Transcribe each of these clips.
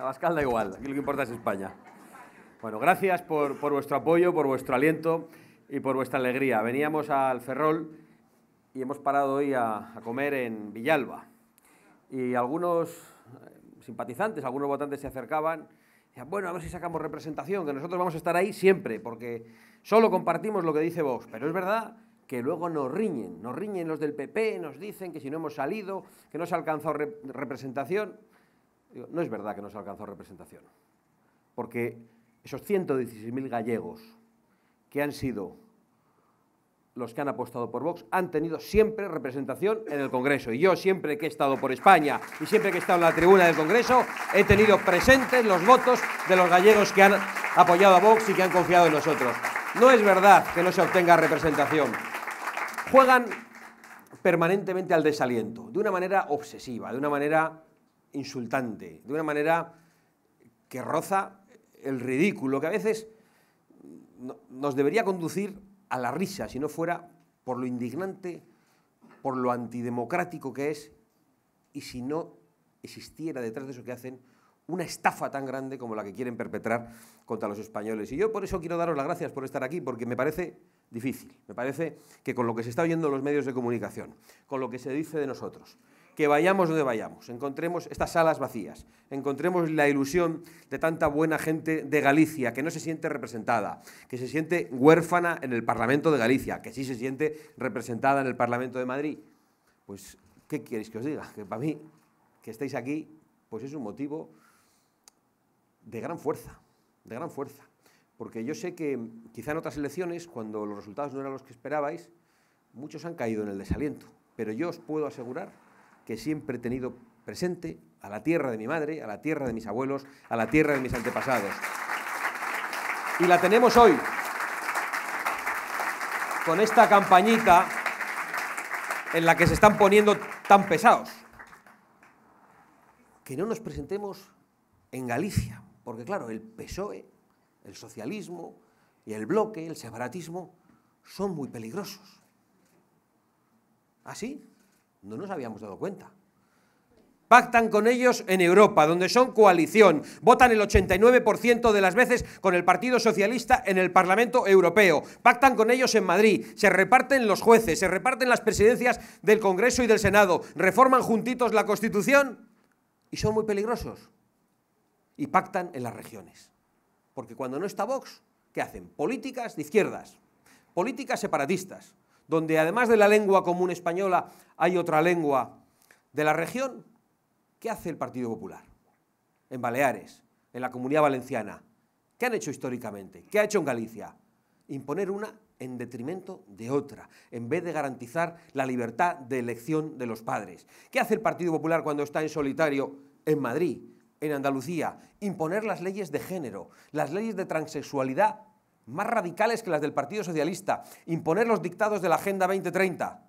Abascal da igual, aquí lo que importa es España. Bueno, gracias por, vuestro apoyo, por vuestro aliento y por vuestra alegría. Veníamos al Ferrol y hemos parado hoy a, comer en Villalba. Y algunos eh, simpatizantes, algunos votantes se acercaban bueno, a ver si sacamos representación, que nosotros vamos a estar ahí siempre, porque solo compartimos lo que dice Vox. Pero es verdad que luego nos riñen, nos riñen los del PP, nos dicen que si no hemos salido, que no se ha alcanzado representación no es verdad que no se alcanzó representación, porque esos 116.000 gallegos que han sido los que han apostado por Vox han tenido siempre representación en el Congreso. Y yo siempre que he estado por España y siempre que he estado en la tribuna del Congreso, he tenido presentes los votos de los gallegos que han apoyado a Vox y que han confiado en nosotros. No es verdad que no se obtenga representación. Juegan permanentemente al desaliento, de una manera obsesiva, de una manera insultante, de una manera que roza el ridículo, que a veces nos debería conducir a la risa, si no fuera por lo indignante, por lo antidemocrático que es, y si no existiera detrás de eso que hacen una estafa tan grande como la que quieren perpetrar contra los españoles. Y yo por eso quiero daros las gracias por estar aquí, porque me parece difícil, me parece que con lo que se está oyendo en los medios de comunicación, con lo que se dice de nosotros, que vayamos donde vayamos, encontremos estas salas vacías, encontremos la ilusión de tanta buena gente de Galicia que no se siente representada, que se siente huérfana en el Parlamento de Galicia, que sí se siente representada en el Parlamento de Madrid. Pues, ¿qué queréis que os diga? Que para mí, que estéis aquí, pues es un motivo de gran fuerza, de gran fuerza. Porque yo sé que quizá en otras elecciones, cuando los resultados no eran los que esperabais, muchos han caído en el desaliento. Pero yo os puedo asegurar que siempre he tenido presente a la tierra de mi madre, a la tierra de mis abuelos, a la tierra de mis antepasados. Y la tenemos hoy, con esta campañita en la que se están poniendo tan pesados. Que no nos presentemos en Galicia, porque claro, el PSOE, el socialismo y el bloque, el separatismo, son muy peligrosos. ¿Así? ¿Ah, no nos habíamos dado cuenta. Pactan con ellos en Europa, donde son coalición. Votan el 89% de las veces con el Partido Socialista en el Parlamento Europeo. Pactan con ellos en Madrid. Se reparten los jueces, se reparten las presidencias del Congreso y del Senado. Reforman juntitos la Constitución y son muy peligrosos. Y pactan en las regiones. Porque cuando no está Vox, ¿qué hacen? Políticas de izquierdas, políticas separatistas, donde además de la lengua común española hay otra lengua de la región, ¿qué hace el Partido Popular? En Baleares, en la Comunidad Valenciana. ¿Qué han hecho históricamente? ¿Qué ha hecho en Galicia? Imponer una en detrimento de otra, en vez de garantizar la libertad de elección de los padres. ¿Qué hace el Partido Popular cuando está en solitario en Madrid, en Andalucía? Imponer las leyes de género, las leyes de transexualidad más radicales que las del Partido Socialista, imponer los dictados de la Agenda 2030.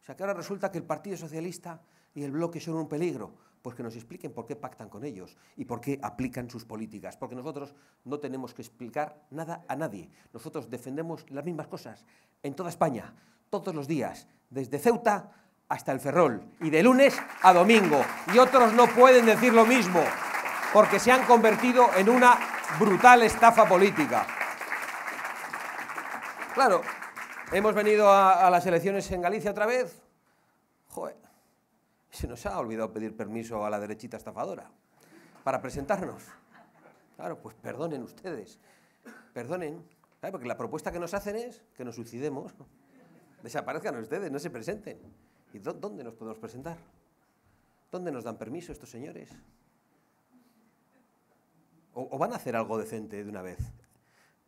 O sea que ahora resulta que el Partido Socialista y el bloque son un peligro. Pues que nos expliquen por qué pactan con ellos y por qué aplican sus políticas. Porque nosotros no tenemos que explicar nada a nadie. Nosotros defendemos las mismas cosas en toda España, todos los días, desde Ceuta hasta el Ferrol, y de lunes a domingo. Y otros no pueden decir lo mismo, porque se han convertido en una brutal estafa política. Claro, hemos venido a, las elecciones en Galicia otra vez. Joder, se nos ha olvidado pedir permiso a la derechita estafadora para presentarnos. Claro, pues perdonen ustedes, perdonen, porque la propuesta que nos hacen es que nos suicidemos, desaparezcan ustedes, no se presenten. ¿Y dónde nos podemos presentar? ¿Dónde nos dan permiso estos señores? o van a hacer algo decente de una vez?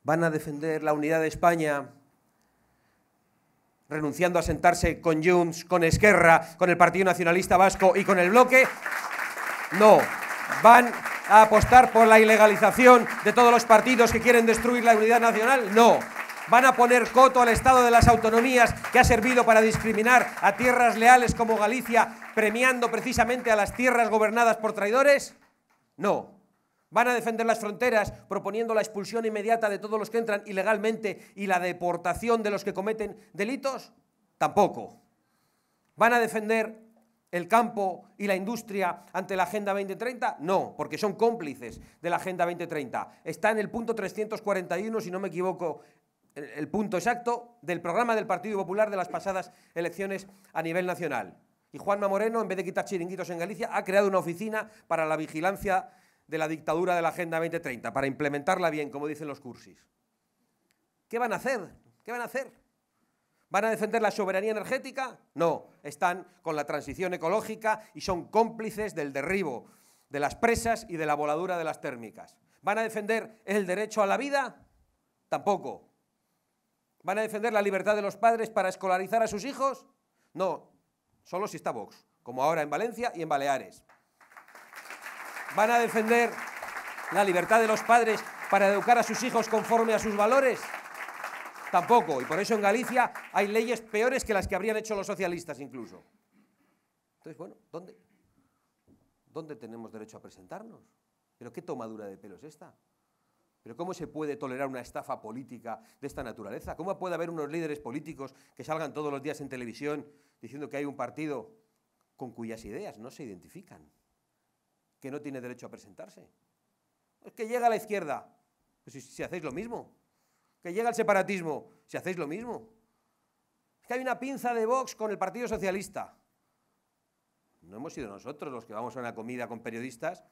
van a defender la unidad de España renunciando a sentarse con Junts, con Esquerra, con el Partido Nacionalista Vasco y con el bloque. No, van a apostar por la ilegalización de todos los partidos que quieren destruir la unidad nacional. No, van a poner coto al Estado de las autonomías que ha servido para discriminar a tierras leales como Galicia, premiando precisamente a las tierras gobernadas por traidores. No, Van a defender las fronteras proponiendo la expulsión inmediata de todos los que entran ilegalmente y la deportación de los que cometen delitos. Tampoco. ¿Van a defender el campo y la industria ante la Agenda 2030? No, porque son cómplices de la Agenda 2030. Está en el punto 341, si no me equivoco, el punto exacto del programa del Partido Popular de las pasadas elecciones a nivel nacional. Y Juanma Moreno, en vez de quitar chiringuitos en Galicia, ha creado una oficina para la vigilancia de la dictadura de la Agenda 2030 para implementarla bien, como dicen los cursis. ¿Qué van a hacer? ¿Qué van a hacer? ¿Van a defender la soberanía energética? No, están con la transición ecológica y son cómplices del derribo de las presas y de la voladura de las térmicas. ¿Van a defender el derecho a la vida? Tampoco. ¿Van a defender la libertad de los padres para escolarizar a sus hijos? No, solo si está Vox, como ahora en Valencia y en Baleares. ¿Van a defender la libertad de los padres para educar a sus hijos conforme a sus valores? Tampoco. Y por eso en Galicia hay leyes peores que las que habrían hecho los socialistas incluso. Entonces, bueno, ¿dónde? ¿Dónde tenemos derecho a presentarnos? ¿Pero qué tomadura de pelo es esta? ¿Pero cómo se puede tolerar una estafa política de esta naturaleza? ¿Cómo puede haber unos líderes políticos que salgan todos los días en televisión diciendo que hay un partido con cuyas ideas no se identifican? que no tiene derecho a presentarse. Que llega a la izquierda, pues si, hacéis lo mismo. Que llega el separatismo, si hacéis lo mismo. Es que hay una pinza de Vox con el Partido Socialista. No hemos sido nosotros los que vamos a una comida con periodistas.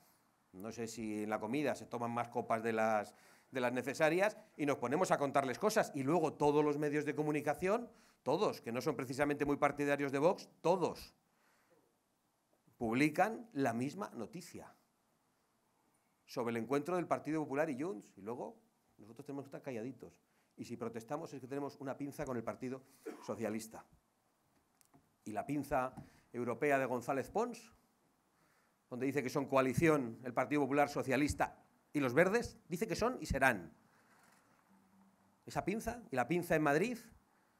No sé si en la comida se toman más copas de las necesarias y nos ponemos a contarles cosas. Y luego todos los medios de comunicación, todos, que no son precisamente muy partidarios de Vox, todos publican la misma noticia sobre el encuentro del Partido Popular y Junts. Y luego nosotros tenemos que estar calladitos. Y si protestamos es que tenemos una pinza con el Partido Socialista. Y la pinza europea de González Pons, donde dice que son coalición el Partido Popular Socialista y los verdes, dice que son y serán. Esa pinza, y la pinza en Madrid,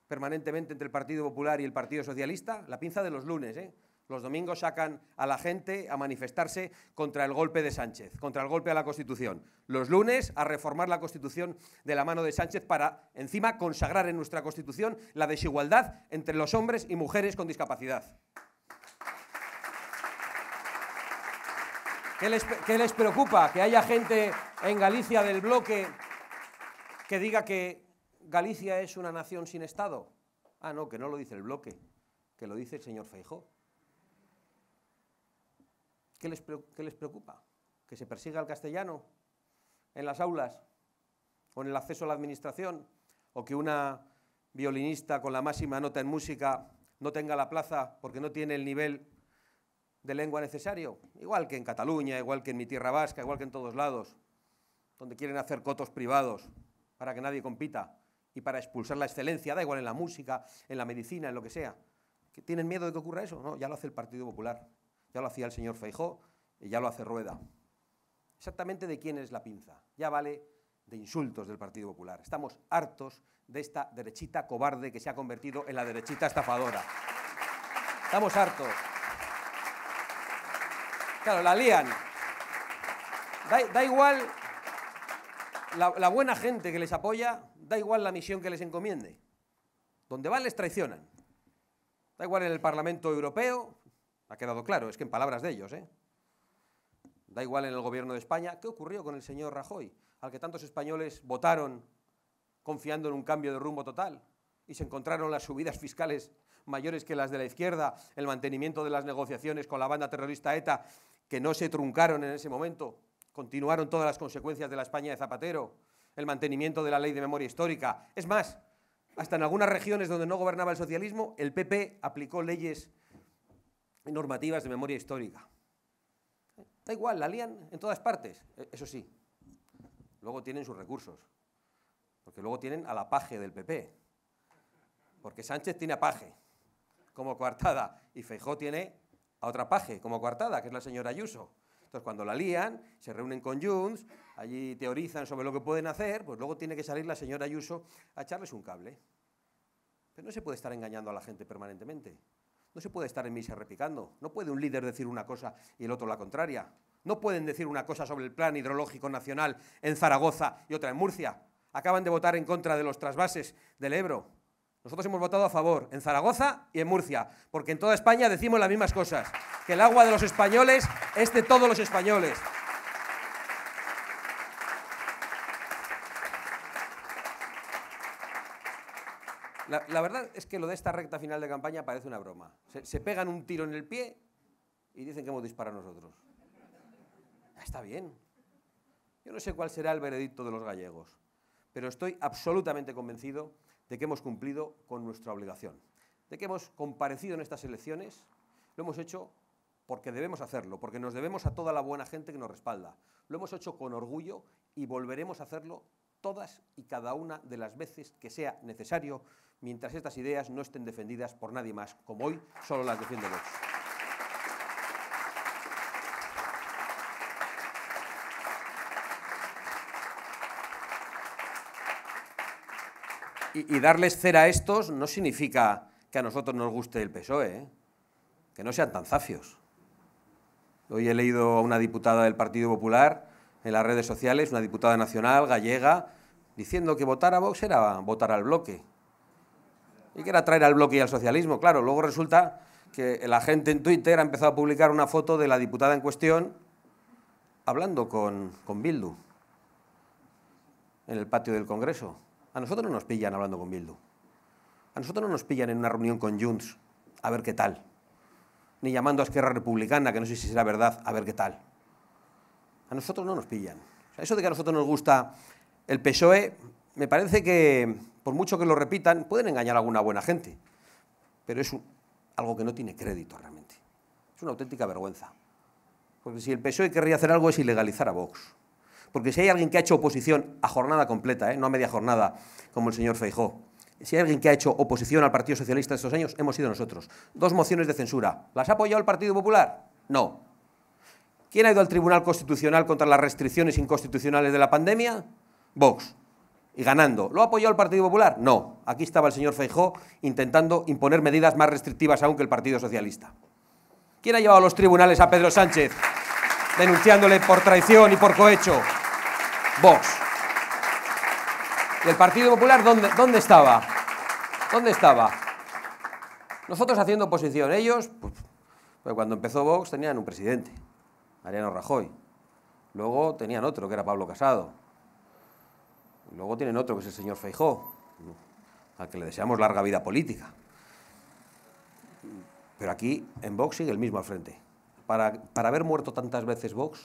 permanentemente entre el Partido Popular y el Partido Socialista, la pinza de los lunes, ¿eh? Los domingos sacan a la gente a manifestarse contra el golpe de Sánchez, contra el golpe a la Constitución. Los lunes a reformar la Constitución de la mano de Sánchez para, encima, consagrar en nuestra Constitución la desigualdad entre los hombres y mujeres con discapacidad. ¿Qué les, les, preocupa? Que haya gente en Galicia del bloque que diga que Galicia es una nación sin Estado. Ah, no, que no lo dice el bloque, que lo dice el señor Feijó. ¿Qué les, preocupa? ¿Que se persiga el castellano en las aulas o en el acceso a la administración? ¿O que una violinista con la máxima nota en música no tenga la plaza porque no tiene el nivel de lengua necesario, igual que en Cataluña, igual que en mi tierra vasca, igual que en todos lados, donde quieren hacer cotos privados para que nadie compita y para expulsar la excelencia, da igual en la música, en la medicina, en lo que sea. ¿Tienen miedo de que ocurra eso? No, ya lo hace el Partido Popular ya lo hacía el señor Feijó y ya lo hace Rueda. Exactamente de quién es la pinza. Ya vale de insultos del Partido Popular. Estamos hartos de esta derechita cobarde que se ha convertido en la derechita estafadora. Estamos hartos. Claro, la lían. Da, igual la, la, buena gente que les apoya, da igual la misión que les encomiende. Donde van les traicionan. Da igual en el Parlamento Europeo, ha quedado claro, es que en palabras de ellos, ¿eh? Da igual en el gobierno de España. ¿Qué ocurrió con el señor Rajoy, al que tantos españoles votaron confiando en un cambio de rumbo total? Y se encontraron las subidas fiscales mayores que las de la izquierda, el mantenimiento de las negociaciones con la banda terrorista ETA, que no se truncaron en ese momento, continuaron todas las consecuencias de la España de Zapatero, el mantenimiento de la ley de memoria histórica. Es más, hasta en algunas regiones donde no gobernaba el socialismo, el PP aplicó leyes normativas de memoria histórica. Da igual, la lían en todas partes, e-, eso sí. Luego tienen sus recursos, porque luego tienen a la paje del PP, porque Sánchez tiene a paje como coartada y Feijó tiene a otra paje como coartada, que es la señora Ayuso. Entonces, cuando la lían, se reúnen con Junts, allí teorizan sobre lo que pueden hacer, pues luego tiene que salir la señora Ayuso a echarles un cable. Pero no se puede estar engañando a la gente permanentemente. No se puede estar en misa replicando. No puede un líder decir una cosa y el otro la contraria. No pueden decir una cosa sobre el plan hidrológico nacional en Zaragoza y otra en Murcia. Acaban de votar en contra de los trasvases del Ebro. Nosotros hemos votado a favor en Zaragoza y en Murcia, porque en toda España decimos las mismas cosas, que el agua de los españoles es de todos los españoles, La, verdad es que lo de esta recta final de campaña parece una broma. Se, pegan un tiro en el pie y dicen que hemos disparado nosotros. Ah, está bien. Yo no sé cuál será el veredicto de los gallegos, pero estoy absolutamente convencido de que hemos cumplido con nuestra obligación, de que hemos comparecido en estas elecciones, lo hemos hecho porque debemos hacerlo, porque nos debemos a toda la buena gente que nos respalda. Lo hemos hecho con orgullo y volveremos a hacerlo todas y cada una de las veces que sea necesario, mientras estas ideas no estén defendidas por nadie más, como hoy solo las defiende Y, y, darles cera a estos no significa que a nosotros nos guste el PSOE, ¿eh? que no sean tan zafios. Hoy he leído a una diputada del Partido Popular en las redes sociales una diputada nacional gallega diciendo que votar a Vox era votar al bloque. Y que era traer al bloque y al socialismo. Claro, luego resulta que la gente en Twitter ha empezado a publicar una foto de la diputada en cuestión hablando con, Bildu en el patio del Congreso. A nosotros no nos pillan hablando con Bildu. A nosotros no nos pillan en una reunión con Junts a ver qué tal. Ni llamando a Esquerra Republicana, que no sé si será verdad, a ver qué tal a nosotros no nos pillan. O eso de que a nosotros nos gusta el PSOE, me parece que, por mucho que lo repitan, pueden engañar a alguna buena gente, pero es algo que no tiene crédito realmente. Es una auténtica vergüenza. Porque si el PSOE querría hacer algo es ilegalizar a Vox. Porque si hay alguien que ha hecho oposición a jornada completa, ¿eh? no a media jornada, como el señor Feijó, si hay alguien que ha hecho oposición al Partido Socialista estos años, hemos sido nosotros. Dos mociones de censura. ¿Las ha apoyado el Partido Popular? No. ¿Quién ha ido al Tribunal Constitucional contra las restricciones inconstitucionales de la pandemia? Vox. Y ganando. ¿Lo ha apoyado el Partido Popular? No. Aquí estaba el señor Feijó intentando imponer medidas más restrictivas aún que el Partido Socialista. ¿Quién ha llevado a los tribunales a Pedro Sánchez denunciándole por traición y por cohecho? Vox. ¿Y el Partido Popular dónde, dónde estaba? ¿Dónde estaba? Nosotros haciendo oposición, ellos, pues, pues cuando empezó Vox tenían un presidente. Mariano Rajoy. Luego tenían otro, que era Pablo Casado. Luego tienen otro, que es el señor Feijó, al que le deseamos larga vida política. Pero aquí, en Vox, sigue el mismo al frente. Para, para haber muerto tantas veces Vox,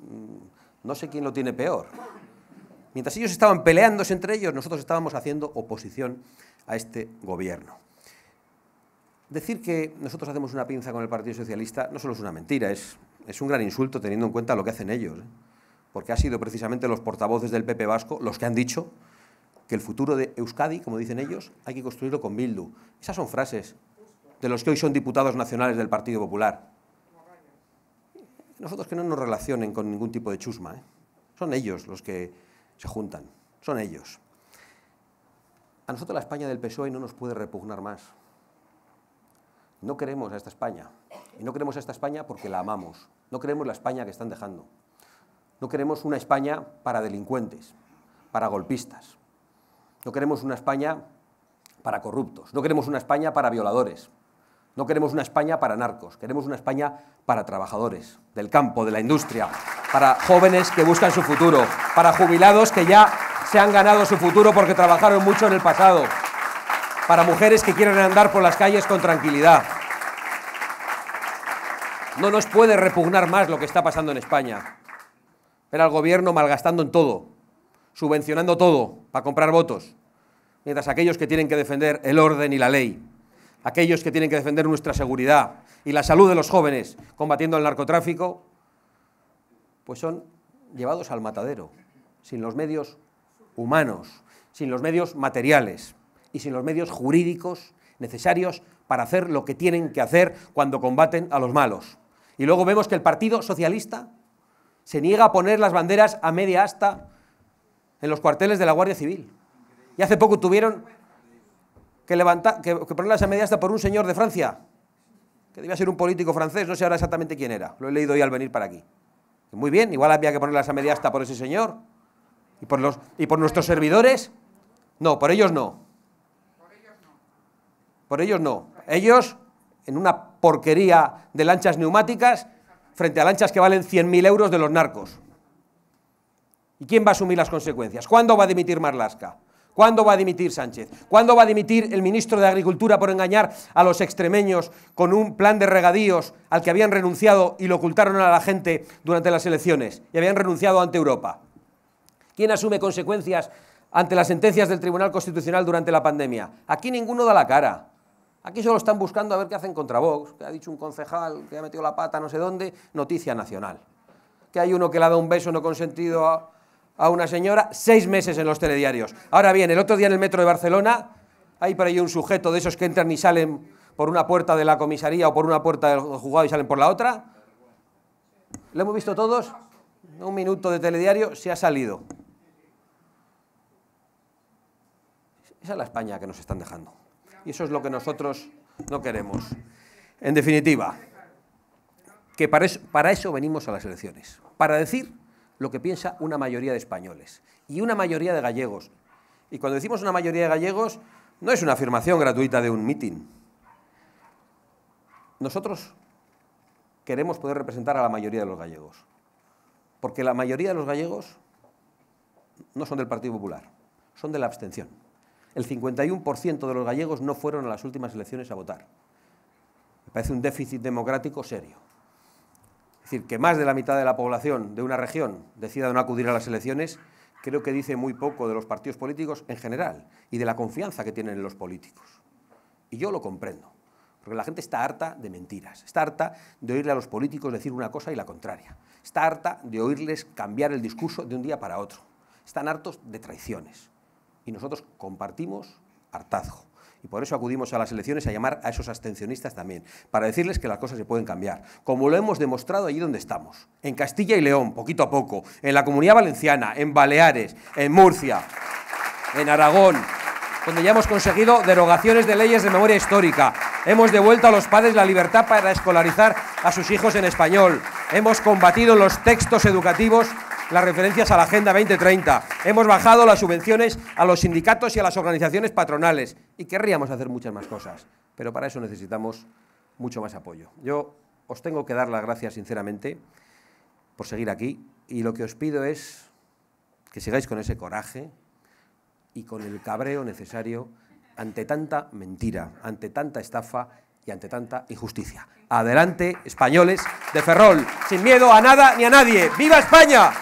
mm, no sé quién lo tiene peor. Mientras ellos estaban peleándose entre ellos, nosotros estábamos haciendo oposición a este gobierno. Decir que nosotros hacemos una pinza con el Partido Socialista no solo es una mentira, es, un gran insulto teniendo en cuenta lo que hacen ellos. ¿eh? Porque han sido precisamente los portavoces del PP Vasco los que han dicho que el futuro de Euskadi, como dicen ellos, hay que construirlo con Bildu. Esas son frases de los que hoy son diputados nacionales del Partido Popular. Nosotros que no nos relacionen con ningún tipo de chusma. ¿eh? Son ellos los que se juntan, son ellos. A nosotros la España del PSOE no nos puede repugnar más. No queremos a esta España. Y no queremos a esta España porque la amamos. No queremos la España que están dejando. No queremos una España para delincuentes, para golpistas. No queremos una España para corruptos. No queremos una España para violadores. No queremos una España para narcos. Queremos una España para trabajadores del campo, de la industria, para jóvenes que buscan su futuro, para jubilados que ya se han ganado su futuro porque trabajaron mucho en el pasado para mujeres que quieren andar por las calles con tranquilidad. No nos puede repugnar más lo que está pasando en España. Ver al gobierno malgastando en todo, subvencionando todo para comprar votos, mientras aquellos que tienen que defender el orden y la ley, aquellos que tienen que defender nuestra seguridad y la salud de los jóvenes combatiendo el narcotráfico, pues son llevados al matadero, sin los medios humanos, sin los medios materiales y sin los medios jurídicos necesarios para hacer lo que tienen que hacer cuando combaten a los malos. Y luego vemos que el Partido Socialista se niega a poner las banderas a media asta en los cuarteles de la Guardia Civil. Y hace poco tuvieron que, levantar, que, ponerlas a media asta por un señor de Francia, que debía ser un político francés, no sé ahora exactamente quién era, lo he leído hoy al venir para aquí. Muy bien, igual había que ponerlas a media asta por ese señor y por, los, y por nuestros servidores. No, por ellos no. Por ellos no. Ellos, en una porquería de lanchas neumáticas, frente a lanchas que valen 100.000 euros de los narcos. ¿Y quién va a asumir las consecuencias? ¿Cuándo va a dimitir Marlasca? ¿Cuándo va a dimitir Sánchez? ¿Cuándo va a dimitir el ministro de Agricultura por engañar a los extremeños con un plan de regadíos al que habían renunciado y lo ocultaron a la gente durante las elecciones y habían renunciado ante Europa? ¿Quién asume consecuencias ante las sentencias del Tribunal Constitucional durante la pandemia? Aquí ninguno da la cara. Aquí solo están buscando a ver qué hacen contra Vox, que ha dicho un concejal que ha metido la pata no sé dónde, noticia nacional. Que hay uno que le ha dado un beso no consentido a, una señora, seis meses en los telediarios. Ahora bien, el otro día en el metro de Barcelona hay por ahí un sujeto de esos que entran y salen por una puerta de la comisaría o por una puerta del juzgado y salen por la otra. ¿Lo hemos visto todos? Un minuto de telediario se ha salido. Esa es la España que nos están dejando y eso es lo que nosotros no queremos. En definitiva, que para eso, venimos a las elecciones, para decir lo que piensa una mayoría de españoles y una mayoría de gallegos. Y cuando decimos una mayoría de gallegos, no es una afirmación gratuita de un mitin. Nosotros queremos poder representar a la mayoría de los gallegos, porque la mayoría de los gallegos no son del Partido Popular, son de la abstención el 51% de los gallegos no fueron a las últimas elecciones a votar. Me parece un déficit democrático serio. Es decir, que más de la mitad de la población de una región decida no acudir a las elecciones, creo que dice muy poco de los partidos políticos en general y de la confianza que tienen en los políticos. Y yo lo comprendo, porque la gente está harta de mentiras, está harta de oírle a los políticos decir una cosa y la contraria, está harta de oírles cambiar el discurso de un día para otro, están hartos de traiciones y nosotros compartimos hartazgo. Y por eso acudimos a las elecciones a llamar a esos abstencionistas también, para decirles que las cosas se pueden cambiar, como lo hemos demostrado allí donde estamos, en Castilla y León, poquito a poco, en la Comunidad Valenciana, en Baleares, en Murcia, en Aragón, donde ya hemos conseguido derogaciones de leyes de memoria histórica, hemos devuelto a los padres la libertad para escolarizar a sus hijos en español, hemos combatido los textos educativos las referencias a la Agenda 2030. Hemos bajado las subvenciones a los sindicatos y a las organizaciones patronales. Y querríamos hacer muchas más cosas. Pero para eso necesitamos mucho más apoyo. Yo os tengo que dar las gracias sinceramente por seguir aquí. Y lo que os pido es que sigáis con ese coraje y con el cabreo necesario ante tanta mentira, ante tanta estafa y ante tanta injusticia. Adelante, españoles de Ferrol, sin miedo a nada ni a nadie. ¡Viva España!